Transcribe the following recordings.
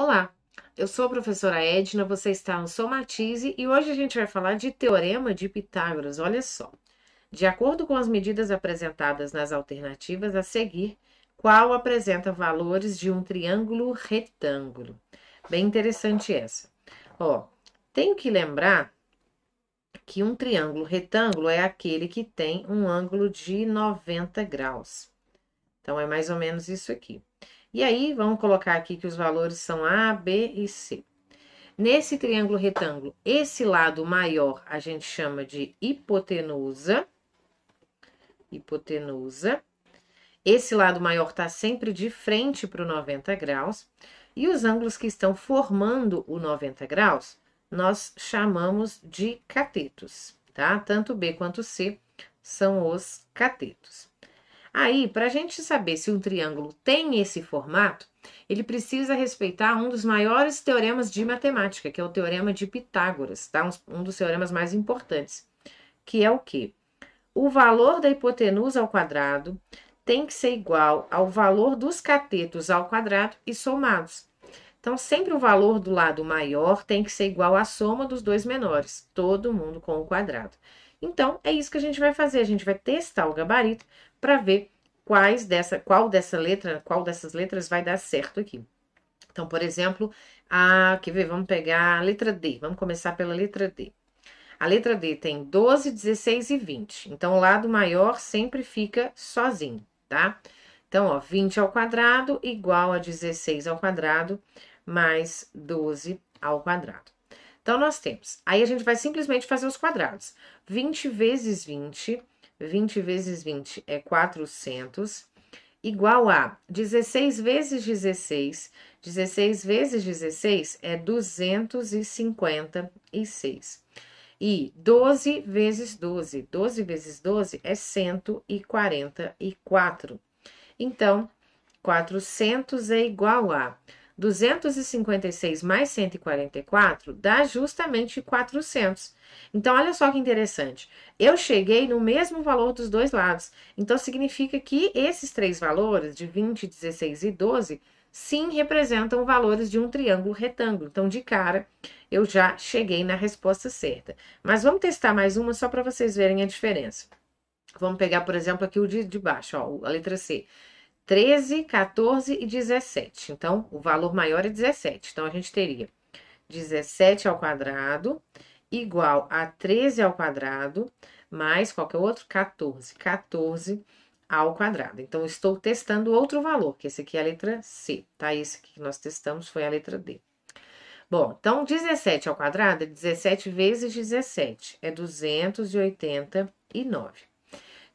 Olá, eu sou a professora Edna, você está no Somatize e hoje a gente vai falar de Teorema de Pitágoras. Olha só. De acordo com as medidas apresentadas nas alternativas a seguir, qual apresenta valores de um triângulo retângulo? Bem interessante essa. Ó, tenho que lembrar que um triângulo retângulo é aquele que tem um ângulo de 90 graus. Então, é mais ou menos isso aqui. E aí, vamos colocar aqui que os valores são A, B e C. Nesse triângulo retângulo, esse lado maior a gente chama de hipotenusa. Hipotenusa. Esse lado maior está sempre de frente para o 90 graus. E os ângulos que estão formando o 90 graus, nós chamamos de catetos, tá? Tanto B quanto C são os catetos. Aí, para a gente saber se um triângulo tem esse formato, ele precisa respeitar um dos maiores teoremas de matemática, que é o teorema de Pitágoras, tá? Um dos teoremas mais importantes, que é o que? O valor da hipotenusa ao quadrado tem que ser igual ao valor dos catetos ao quadrado e somados. Então, sempre o valor do lado maior tem que ser igual à soma dos dois menores, todo mundo com o quadrado. Então, é isso que a gente vai fazer, a gente vai testar o gabarito para ver quais dessa, qual dessa letra, qual dessas letras vai dar certo aqui. Então, por exemplo, a, quer ver, vamos pegar a letra D, vamos começar pela letra D. A letra D tem 12, 16 e 20, então o lado maior sempre fica sozinho, tá? Tá? Então, ó, 20 ao quadrado igual a 16 ao quadrado mais 12 ao quadrado. Então, nós temos. Aí a gente vai simplesmente fazer os quadrados. 20 vezes 20, 20 vezes 20 é 400, igual a 16 vezes 16, 16 vezes 16 é 256. E 12 vezes 12, 12 vezes 12 é 144. Então, 400 é igual a 256 mais 144 dá justamente 400. Então, olha só que interessante. Eu cheguei no mesmo valor dos dois lados. Então, significa que esses três valores, de 20, 16 e 12, sim representam valores de um triângulo retângulo. Então, de cara, eu já cheguei na resposta certa. Mas vamos testar mais uma só para vocês verem a diferença. Vamos pegar, por exemplo, aqui o de, de baixo, ó, a letra C. 13, 14 e 17. Então, o valor maior é 17. Então, a gente teria 17 ao quadrado igual a 13 ao quadrado mais qualquer é outro 14, 14 ao quadrado. Então, estou testando outro valor, que esse aqui é a letra C, tá? Esse que nós testamos foi a letra D. Bom, então 17 ao quadrado é 17 vezes 17, é 289.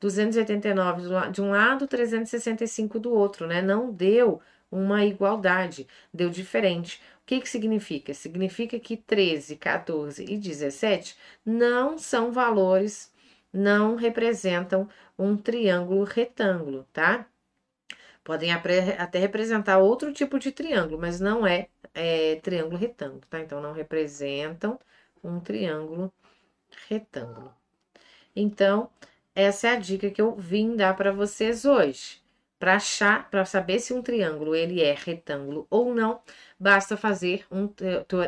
289 de um lado, 365 do outro, né? Não deu uma igualdade, deu diferente. O que, que significa? Significa que 13, 14 e 17 não são valores, não representam um triângulo retângulo, tá? Podem até representar outro tipo de triângulo, mas não é, é triângulo retângulo, tá? Então, não representam um triângulo retângulo. Então, essa é a dica que eu vim dar para vocês hoje. Para achar, para saber se um triângulo ele é retângulo ou não, basta fazer um,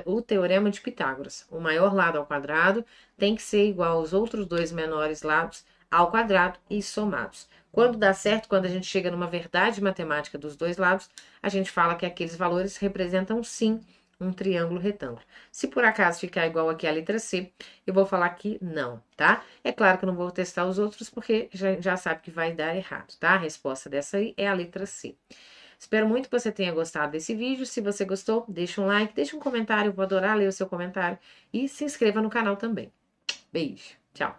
o teorema de Pitágoras. O maior lado ao quadrado tem que ser igual aos outros dois menores lados ao quadrado e somados. Quando dá certo, quando a gente chega numa verdade matemática dos dois lados, a gente fala que aqueles valores representam sim um triângulo retângulo. Se por acaso ficar igual aqui a letra C, eu vou falar que não, tá? É claro que eu não vou testar os outros, porque já, já sabe que vai dar errado, tá? A resposta dessa aí é a letra C. Espero muito que você tenha gostado desse vídeo. Se você gostou, deixa um like, deixa um comentário, eu vou adorar ler o seu comentário. E se inscreva no canal também. Beijo, tchau!